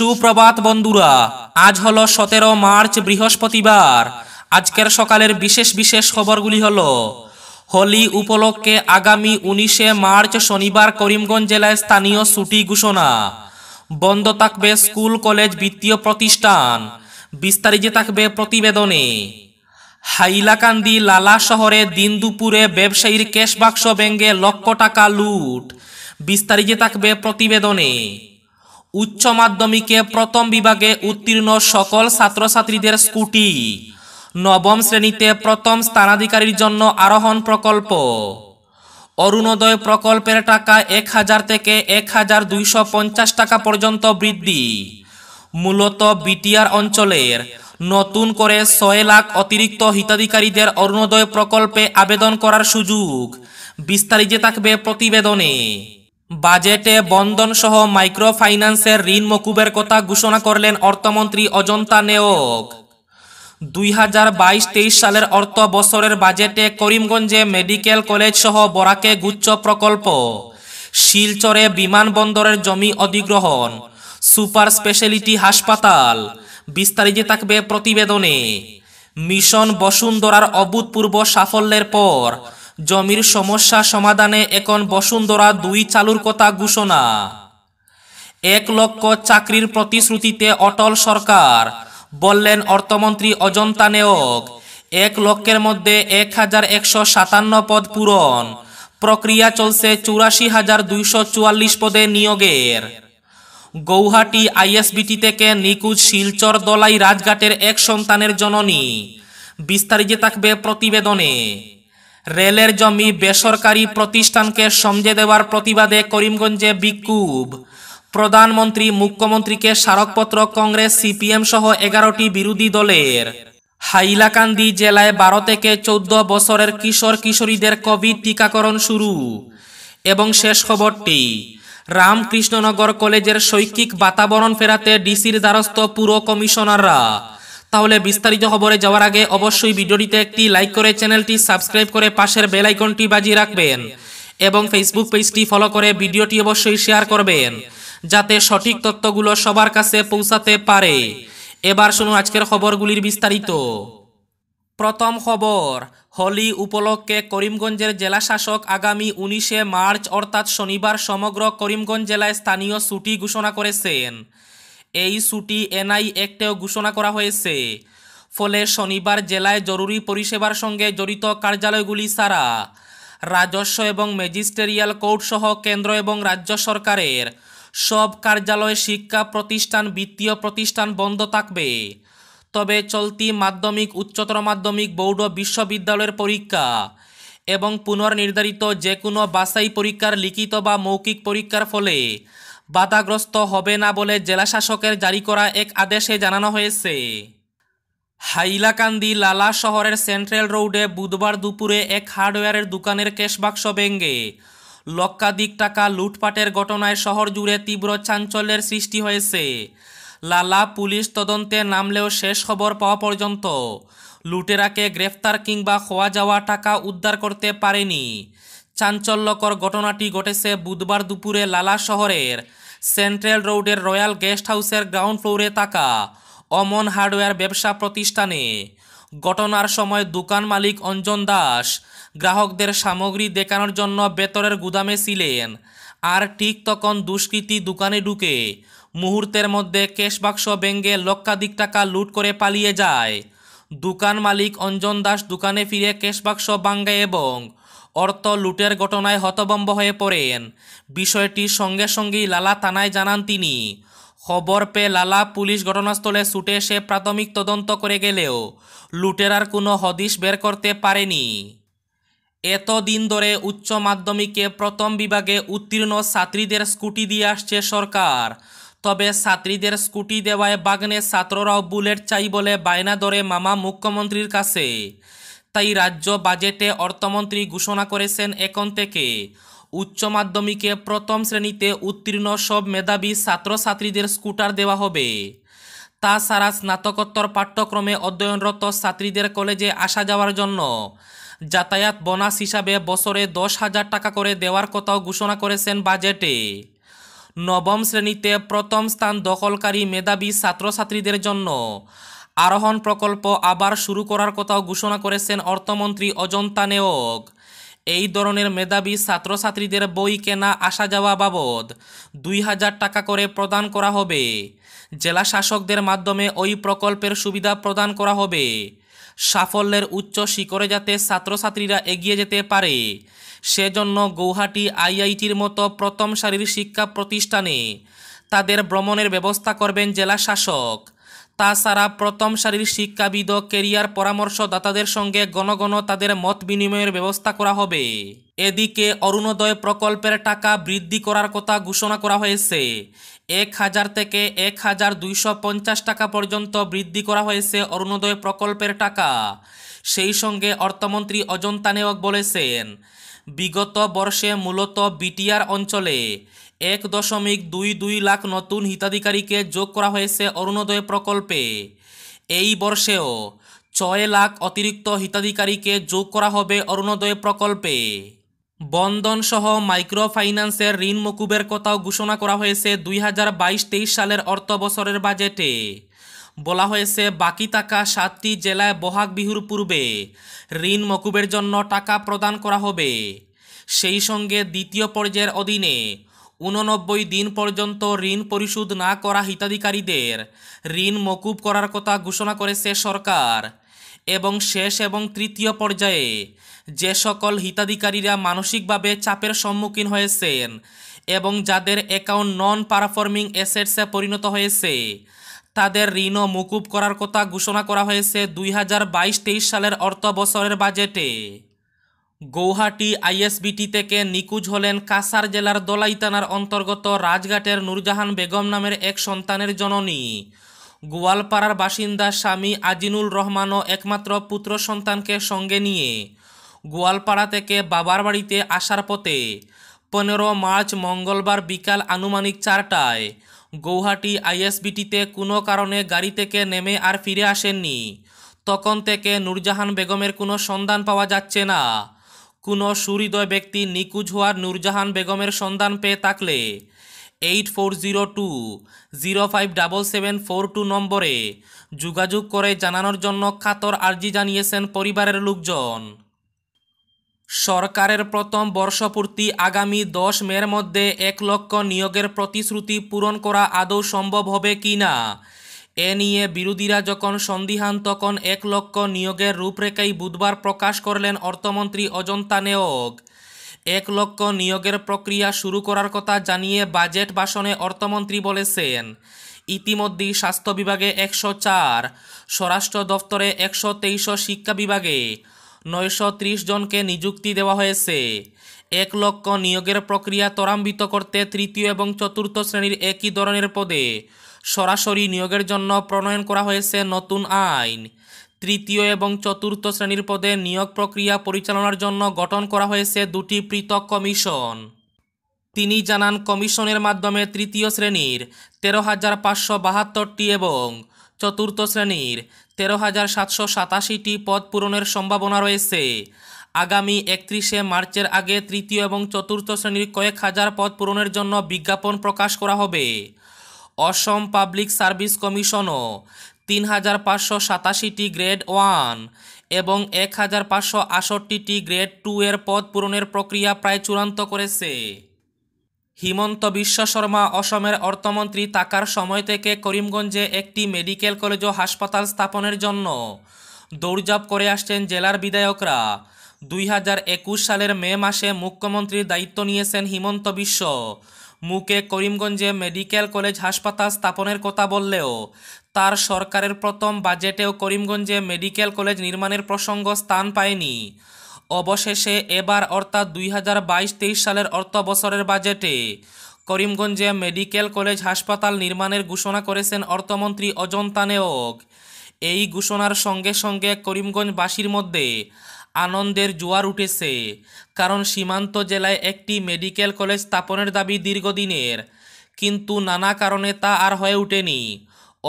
সুপ্রভাত বন্ধুরা আজ হল সতেরো মার্চ বৃহস্পতিবার আজকের সকালের বিশেষ বিশেষ খবরগুলি হল হোলি উপলক্ষে আগামী উনিশে মার্চ শনিবার করিমগঞ্জ জেলায় স্থানীয় ছুটি ঘোষণা বন্ধ থাকবে স্কুল কলেজ বৃত্তীয় প্রতিষ্ঠান বিস্তারিত থাকবে প্রতিবেদনে হাইলাকান্দি লালা শহরে দিন দুপুরে ব্যবসায়ীর ক্যাশ বাক্স ব্যাঙ্গে লক্ষ টাকা লুট বিস্তারিত থাকবে প্রতিবেদনে উচ্চ মাধ্যমিকে প্রথম বিভাগে উত্তীর্ণ সকল ছাত্রছাত্রীদের স্কুটি নবম শ্রেণীতে প্রথম স্থানাধিকারীর জন্য আরোহণ প্রকল্প অরুণোদয় প্রকল্পের টাকা এক হাজার থেকে এক হাজার দুইশো পঞ্চাশ টাকা পর্যন্ত বৃদ্ধি মূলত বিটিআর অঞ্চলের নতুন করে ছয় লাখ অতিরিক্ত হিতাধিকারীদের অরুণোদয় প্রকল্পে আবেদন করার সুযোগ বিস্তারিত থাকবে প্রতিবেদনে বাজেটে বন্ধন সহ মাইক্রোফাইন্যান্সের ঋণ মকুবের কথা ঘোষণা করলেন অর্থমন্ত্রী অজন্তা নেওক দুই হাজার বাইশ তেইশ সালের অর্থ বছরের বাজেটে করিমগঞ্জে মেডিকেল কলেজ সহ বরাকে গুচ্ছ প্রকল্প শিলচরে বিমানবন্দরের জমি অধিগ্রহণ সুপার স্পেশালিটি হাসপাতাল বিস্তারিত থাকবে প্রতিবেদনে মিশন বসুন্ধরার অভূতপূর্ব সাফল্যের পর জমির সমস্যা সমাধানে এখন বসুন্ধরা দুই চালুর কথা ঘোষণা এক লক্ষ চাকরির প্রতিশ্রুতিতে অটল সরকার বললেন অর্থমন্ত্রী অজন্তা নেওক এক লক্ষের মধ্যে এক হাজার একশো সাতান্ন পদ পূরণ প্রক্রিয়া চলছে চুরাশি হাজার দুইশো চুয়াল্লিশ পদে নিয়োগের গৌহাটি আইএসবিটি থেকে নিকুজ শিলচর দলাই রাজঘাটের এক সন্তানের জননী বিস্তারিত থাকবে প্রতিবেদনে রেলের জমি বেসরকারি প্রতিষ্ঠানকে সমঝে দেওয়ার প্রতিবাদে করিমগঞ্জে বিক্ষোভ প্রধানমন্ত্রী মুখ্যমন্ত্রীকে স্মারকপত্র কংগ্রেস সিপিএম সহ এগারোটি বিরোধী দলের হাইলাকান্দি জেলায় বারো থেকে চৌদ্দ বছরের কিশোর কিশোরীদের কোভিড টিকাকরণ শুরু এবং শেষ খবরটি রামকৃষ্ণনগর কলেজের শৈক্ষিক বাতাবরণ ফেরাতে ডিসির দ্বারস্থ পুর কমিশনাররা তাহলে বিস্তারিত খবরে যাওয়ার আগে অবশ্যই ভিডিওটিতে একটি লাইক করে চ্যানেলটি সাবস্ক্রাইব করে পাশের বেল আইকনটি বাজিয়ে রাখবেন এবং ফেসবুক পেজটি ফলো করে ভিডিওটি অবশ্যই শেয়ার করবেন যাতে সঠিক তথ্যগুলো সবার কাছে পৌঁছাতে পারে এবার শুনুন আজকের খবরগুলির বিস্তারিত প্রথম খবর হোলি উপলক্ষে করিমগঞ্জের জেলা শাসক আগামী উনিশে মার্চ অর্থাৎ শনিবার সমগ্র করিমগঞ্জ জেলায় স্থানীয় ছুটি ঘোষণা করেছেন এই ছুটি এনআই একটেও ঘোষণা করা হয়েছে ফলে শনিবার জেলায় জরুরি পরিষেবার সঙ্গে জড়িত কার্যালয়গুলি ছাড়া রাজস্ব এবং ম্যাজিস্টেরিয়াল কোর্ট সহ কেন্দ্র এবং রাজ্য সরকারের সব কার্যালয় শিক্ষা প্রতিষ্ঠান বিত্তীয় প্রতিষ্ঠান বন্ধ থাকবে তবে চলতি মাধ্যমিক উচ্চতর মাধ্যমিক বৌদ্ধ বিশ্ববিদ্যালয়ের পরীক্ষা এবং পুনর্নির্ধারিত যে কোনো বাসাই পরীক্ষার লিখিত বা মৌখিক পরীক্ষার ফলে বাধাগ্রস্ত হবে না বলে জেলা শাসকের জারি করা এক আদেশে জানানো হয়েছে হাইলাকান্দি লালা শহরের সেন্ট্রাল রোডে বুধবার দুপুরে এক হার্ডওয়্যারের দোকানের ক্যাশবাক্স ভেঙে লক্ষাধিক টাকা লুটপাটের ঘটনায় শহর জুড়ে তীব্র চাঞ্চল্যের সৃষ্টি হয়েছে লালা পুলিশ তদন্তে নামলেও শেষ খবর পাওয়া পর্যন্ত লুটেরাকে গ্রেফতার কিংবা খোয়া যাওয়া টাকা উদ্ধার করতে পারেনি চাঞ্চল্যকর ঘটনাটি ঘটেছে বুধবার দুপুরে লালা শহরের সেন্ট্রাল রোডের রয়্যাল গেস্ট হাউসের গ্রাউন্ড ফ্লোরে থাকা অমন হার্ডওয়্যার ব্যবসা প্রতিষ্ঠানে ঘটনার সময় দোকান মালিক অঞ্জন দাস গ্রাহকদের সামগ্রী দেখানোর জন্য বেতরের গুদামে ছিলেন আর ঠিক তখন দুষ্কৃতী দোকানে ঢুকে মুহূর্তের মধ্যে ক্যাশ বাক্স লক্ষাধিক টাকা লুট করে পালিয়ে যায় দোকান মালিক অঞ্জন দাস দোকানে ফিরে ক্যাশ বাক্স এবং অর্থ লুটের ঘটনায় হতবম্ব হয়ে পড়েন বিষয়টি সঙ্গে সঙ্গেই লালা থানায় জানান তিনি খবর পেয়ে লালা পুলিশ ঘটনাস্থলে ছুটে এসে প্রাথমিক তদন্ত করে গেলেও লুটেরার কোনো হদিশ বের করতে পারেনি এতদিন ধরে উচ্চ মাধ্যমিকে প্রথম বিভাগে উত্তীর্ণ ছাত্রীদের স্কুটি দিয়ে আসছে সরকার তবে ছাত্রীদের স্কুটি দেওয়ায় বাগনে ছাত্ররাও বুলেট চাই বলে বায়না ধরে মামা মুখ্যমন্ত্রীর কাছে তাই রাজ্য বাজেটে অর্থমন্ত্রী ঘোষণা করেছেন এখন থেকে উচ্চ মাধ্যমিকে প্রথম শ্রেণীতে উত্তীর্ণ সব মেধাবী ছাত্রছাত্রীদের স্কুটার দেওয়া হবে তাছাড়া স্নাতকোত্তর পাঠ্যক্রমে অধ্যয়নরত ছাত্রীদের কলেজে আসা যাওয়ার জন্য যাতায়াত বোনাস হিসাবে বছরে দশ হাজার টাকা করে দেওয়ার কথাও ঘোষণা করেছেন বাজেটে নবম শ্রেণীতে প্রথম স্থান দখলকারী মেধাবী ছাত্রছাত্রীদের জন্য আরোহণ প্রকল্প আবার শুরু করার কথাও ঘোষণা করেছেন অর্থমন্ত্রী অজন্তা নেওগ এই ধরনের মেধাবী ছাত্রছাত্রীদের বই কেনা আসা যাওয়া বাবদ দুই হাজার টাকা করে প্রদান করা হবে জেলা শাসকদের মাধ্যমে ওই প্রকল্পের সুবিধা প্রদান করা হবে সাফল্যের উচ্চ শিখরে যাতে ছাত্রছাত্রীরা এগিয়ে যেতে পারে সেজন্য গৌহাটি আইআইটির মতো প্রথম সারির শিক্ষা প্রতিষ্ঠানে তাদের ভ্রমণের ব্যবস্থা করবেন জেলা শাসক তাছাড়া প্রথম সারির শিক্ষাবিদ ও কেরিয়ার পরামর্শদাতাদের সঙ্গে গণগণ তাদের মত বিনিময়ের ব্যবস্থা করা হবে এদিকে অরুণোদয় প্রকল্পের টাকা বৃদ্ধি করার কথা ঘোষণা করা হয়েছে এক হাজার থেকে এক হাজার দুইশো পঞ্চাশ টাকা পর্যন্ত বৃদ্ধি করা হয়েছে অরুণোদয় প্রকল্পের টাকা সেই সঙ্গে অর্থমন্ত্রী অজন্তা নেওয়াক বলেছেন বিগত বর্ষে মূলত বিটিআর অঞ্চলে এক দশমিক দুই দুই লাখ নতুন হিতাধিকারীকে যোগ করা হয়েছে অরুণোদয় প্রকল্পে এই বর্ষেও ছয় লাখ অতিরিক্ত হিতাধিকারীকে যোগ করা হবে অরুণোদয় প্রকল্পে বন্ধনসহ মাইক্রো ফাইন্যান্সের ঋণ মকুবের কথাও ঘোষণা করা হয়েছে দুই হাজার বাইশ তেইশ সালের অর্থ বছরের বাজেটে বলা হয়েছে বাকি টাকা সাতটি জেলায় বহাগ বিহুর পূর্বে ঋণ মকুবের জন্য টাকা প্রদান করা হবে সেই সঙ্গে দ্বিতীয় পর্যায়ের অধীনে উননব্বই দিন পর্যন্ত ঋণ পরিশোধ না করা হিতাধিকারীদের ঋণ মকুব করার কথা ঘোষণা করেছে সরকার এবং শেষ এবং তৃতীয় পর্যায়ে যে সকল হিতাধিকারীরা মানসিকভাবে চাপের সম্মুখীন হয়েছেন এবং যাদের অ্যাকাউন্ট নন পারফর্মিং অ্যাসেটসে পরিণত হয়েছে তাদের ঋণও মকুব করার কথা ঘোষণা করা হয়েছে দুই হাজার বাইশ তেইশ সালের অর্থ বছরের বাজেটে গৌহাটি আইএসবিটি থেকে নিকুজ হলেন কাসার জেলার দলাই থানার অন্তর্গত রাজঘাটের নূরজাহান বেগম নামের এক সন্তানের জননী গোয়ালপাড়ার বাসিন্দা স্বামী আজিনুল রহমানও একমাত্র পুত্র সন্তানকে সঙ্গে নিয়ে গোয়ালপাড়া থেকে বাবার বাড়িতে আসার পথে পনেরো মার্চ মঙ্গলবার বিকাল আনুমানিক চারটায় গৌহাটি আইএসবিটিতে কোনো কারণে গাড়ি থেকে নেমে আর ফিরে আসেননি তখন থেকে নূরজাহান বেগমের কোনো সন্ধান পাওয়া যাচ্ছে না কোনো সুহৃদয় ব্যক্তি নিকুজ হওয়ার নূরজাহান বেগমের সন্ধান পেয়ে থাকলে eight four zero two zero five double seven four two নম্বরে যোগাযোগ করে জানানোর জন্য খাতর আর্জি জানিয়েছেন পরিবারের লোকজন সরকারের প্রথম বর্ষপূর্তি আগামী দশ মের মধ্যে এক লক্ষ নিয়োগের প্রতিশ্রুতি পূরণ করা আদৌ সম্ভব হবে কি না এ নিয়ে বিরোধীরা যখন সন্দিহান তখন এক লক্ষ নিয়োগের রূপরেখাই বুধবার প্রকাশ করলেন অর্থমন্ত্রী অজন্তা নেওগ এক লক্ষ নিয়োগের প্রক্রিয়া শুরু করার কথা জানিয়ে বাজেট ভাষণে অর্থমন্ত্রী বলেছেন ইতিমধ্যেই স্বাস্থ্য বিভাগে একশো চার স্বরাষ্ট্র দফতরে একশো তেইশশো শিক্ষা বিভাগে নয়শো ত্রিশ জনকে নিযুক্তি দেওয়া হয়েছে এক লক্ষ নিয়োগের প্রক্রিয়া ত্বরান্বিত করতে তৃতীয় এবং চতুর্থ শ্রেণীর একই ধরনের পদে সরাসরি নিয়োগের জন্য প্রণয়ন করা হয়েছে নতুন আইন তৃতীয় এবং চতুর্থ শ্রেণীর পদে নিয়োগ প্রক্রিয়া পরিচালনার জন্য গঠন করা হয়েছে দুটি পৃথক কমিশন তিনি জানান কমিশনের মাধ্যমে তৃতীয় শ্রেণীর তেরো হাজার পাঁচশো বাহাত্তরটি এবং চতুর্থ শ্রেণীর তেরো হাজার সাতশো সাতাশিটি পদ পূরণের সম্ভাবনা রয়েছে আগামী একত্রিশে মার্চের আগে তৃতীয় এবং চতুর্থ শ্রেণীর কয়েক হাজার পদ পূরণের জন্য বিজ্ঞাপন প্রকাশ করা হবে অসম পাবলিক সার্ভিস কমিশনও তিন হাজার পাঁচশো সাতাশিটি গ্রেড ওয়ান এবং এক হাজার পাঁচশো আষট্টিটি গ্রেড টু এর পদ পূরণের প্রক্রিয়া প্রায় চূড়ান্ত করেছে হিমন্ত বিশ্ব শর্মা অসমের অর্থমন্ত্রী তাকার সময় থেকে করিমগঞ্জে একটি মেডিকেল কলেজ ও হাসপাতাল স্থাপনের জন্য দৌড়জাপ করে আসছেন জেলার বিধায়করা দুই সালের মে মাসে মুখ্যমন্ত্রীর দায়িত্ব নিয়েছেন হিমন্ত বিশ্ব মুকে করিমগঞ্জে মেডিকেল কলেজ হাসপাতাল স্থাপনের কথা বললেও তার সরকারের প্রথম বাজেটেও করিমগঞ্জে মেডিকেল কলেজ নির্মাণের প্রসঙ্গ স্থান পায়নি অবশেষে এবার অর্থাৎ দুই হাজার বাইশ তেইশ সালের অর্থ বছরের বাজেটে করিমগঞ্জে মেডিকেল কলেজ হাসপাতাল নির্মাণের ঘোষণা করেছেন অর্থমন্ত্রী অজন্তা নেওক এই ঘোষণার সঙ্গে সঙ্গে করিমগঞ্জবাসীর মধ্যে আনন্দের জোয়ার উঠেছে কারণ সীমান্ত জেলায় একটি মেডিকেল কলেজ স্থাপনের দাবি দীর্ঘদিনের কিন্তু নানা কারণে তা আর হয়ে ওঠেনি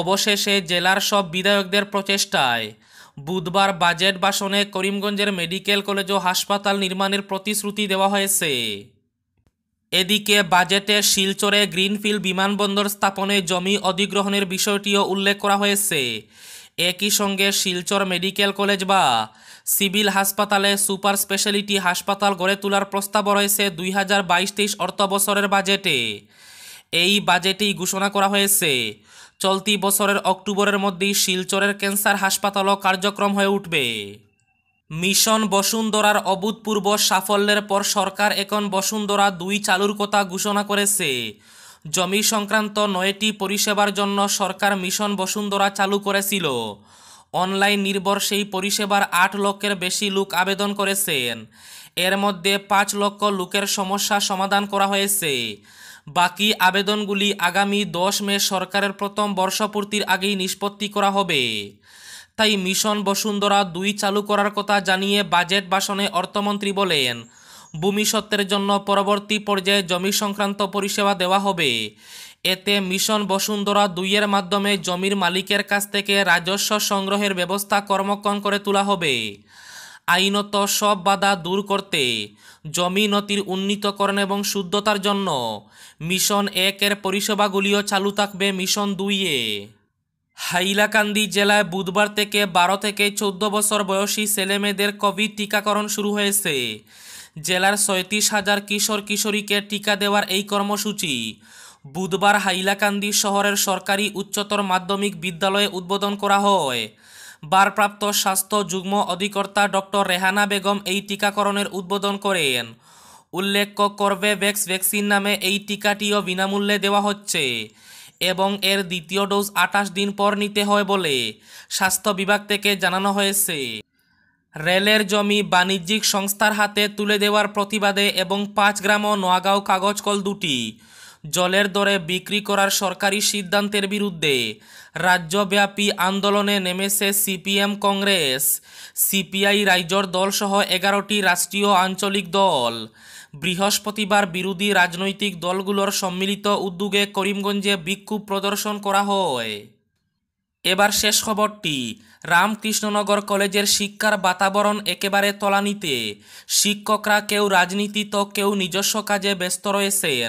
অবশেষে জেলার সব বিধায়কদের প্রচেষ্টায় বুধবার বাজেট বাসনে করিমগঞ্জের মেডিকেল কলেজ ও হাসপাতাল নির্মাণের প্রতিশ্রুতি দেওয়া হয়েছে এদিকে বাজেটে শিলচরে গ্রিনফিল্ড বিমানবন্দর স্থাপনে জমি অধিগ্রহণের বিষয়টিও উল্লেখ করা হয়েছে একই সঙ্গে শিলচর মেডিকেল কলেজ বা সিভিল হাসপাতালে সুপার স্পেশালিটি হাসপাতাল গড়ে তোলার প্রস্তাব রয়েছে দুই হাজার বাইশ তেইশ অর্থ বছরের বাজেটে এই বাজেটেই ঘোষণা করা হয়েছে চলতি বছরের অক্টোবরের মধ্যেই শিলচরের ক্যান্সার হাসপাতালও কার্যক্রম হয়ে উঠবে মিশন বসুন্ধরার অভূতপূর্ব সাফল্যের পর সরকার এখন বসুন্ধরা দুই চালুর কথা ঘোষণা করেছে জমি সংক্রান্ত নয়টি পরিষেবার জন্য সরকার মিশন বসুন্ধরা চালু করেছিল অনলাইন নির্ভর সেই পরিষেবার আট লক্ষের বেশি লোক আবেদন করেছেন এর মধ্যে পাঁচ লক্ষ লোকের সমস্যা সমাধান করা হয়েছে বাকি আবেদনগুলি আগামী দশ মে সরকারের প্রথম বর্ষপূর্তির আগেই নিষ্পত্তি করা হবে তাই মিশন বসুন্ধরা দুই চালু করার কথা জানিয়ে বাজেট ভাষণে অর্থমন্ত্রী বলেন ভূমি সত্ত্বের জন্য পরবর্তী পর্যায়ে জমি সংক্রান্ত পরিষেবা দেওয়া হবে এতে মিশন বসুন্ধরা দুইয়ের মাধ্যমে জমির মালিকের কাছ থেকে রাজস্ব সংগ্রহের ব্যবস্থা কর্মক্ষণ করে তোলা হবে আইনত সব বাধা দূর করতে জমি নতির উন্নীতকরণ এবং শুদ্ধতার জন্য মিশন একের পরিষেবাগুলিও চালু থাকবে মিশন দুইয়ে হাইলাকান্দি জেলায় বুধবার থেকে বারো থেকে চোদ্দ বছর বয়সী ছেলেমেয়েদের কোভিড টিকাকরণ শুরু হয়েছে জেলার সয়ত্রিশ হাজার কিশোর কিশোরীকে টিকা দেওয়ার এই কর্মসূচি বুধবার হাইলাকান্দি শহরের সরকারি উচ্চতর মাধ্যমিক বিদ্যালয়ে উদ্বোধন করা হয় বারপ্রাপ্ত স্বাস্থ্য যুগ্ম অধিকর্তা ডক্টর রেহানা বেগম এই টিকাকরণের উদ্বোধন করেন উল্লেখ্য কর্বেভ্যাক্স ভ্যাকসিন নামে এই টিকাটিও বিনামূল্যে দেওয়া হচ্ছে এবং এর দ্বিতীয় ডোজ আটাশ দিন পর নিতে হয় বলে স্বাস্থ্য বিভাগ থেকে জানানো হয়েছে রেলের জমি বাণিজ্যিক সংস্থার হাতে তুলে দেওয়ার প্রতিবাদে এবং পাঁচ গ্রাম ও নোয়াগাঁও কাগজ কল দুটি জলের দরে বিক্রি করার সরকারি সিদ্ধান্তের বিরুদ্ধে রাজ্যব্যাপী আন্দোলনে নেমেছে সিপিএম কংগ্রেস সিপিআই রাইজর দলসহ এগারোটি রাষ্ট্রীয় আঞ্চলিক দল বৃহস্পতিবার বিরোধী রাজনৈতিক দলগুলোর সম্মিলিত উদ্যোগে করিমগঞ্জে বিক্ষোভ প্রদর্শন করা হয় এবার শেষ খবরটি রামকৃষ্ণনগর কলেজের শিক্ষার বাতাবরণ একেবারে তলানিতে শিক্ষকরা কেউ রাজনীতি তো কেউ নিজস্ব কাজে ব্যস্ত রয়েছেন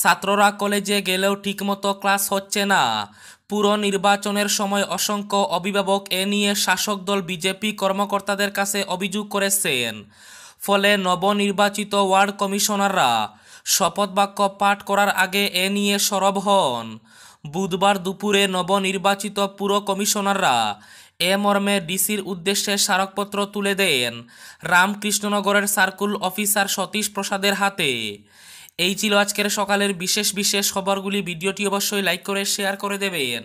ছাত্ররা কলেজে গেলেও ঠিকমতো ক্লাস হচ্ছে না পুরো নির্বাচনের সময় অসংখ্য অভিভাবক এ নিয়ে শাসক দল বিজেপি কর্মকর্তাদের কাছে অভিযোগ করেছেন ফলে নবনির্বাচিত ওয়ার্ড কমিশনাররা শপথবাক্য পাঠ করার আগে এ নিয়ে সরব হন বুধবার দুপুরে নবনির্বাচিত পুর কমিশনাররা এ মর্মে ডিসির উদ্দেশ্যে স্মারকপত্র তুলে দেন রামকৃষ্ণনগরের সার্কুল অফিসার সতীশ প্রসাদের হাতে এই ছিল আজকের সকালের বিশেষ বিশেষ খবরগুলি ভিডিওটি অবশ্যই লাইক করে শেয়ার করে দেবেন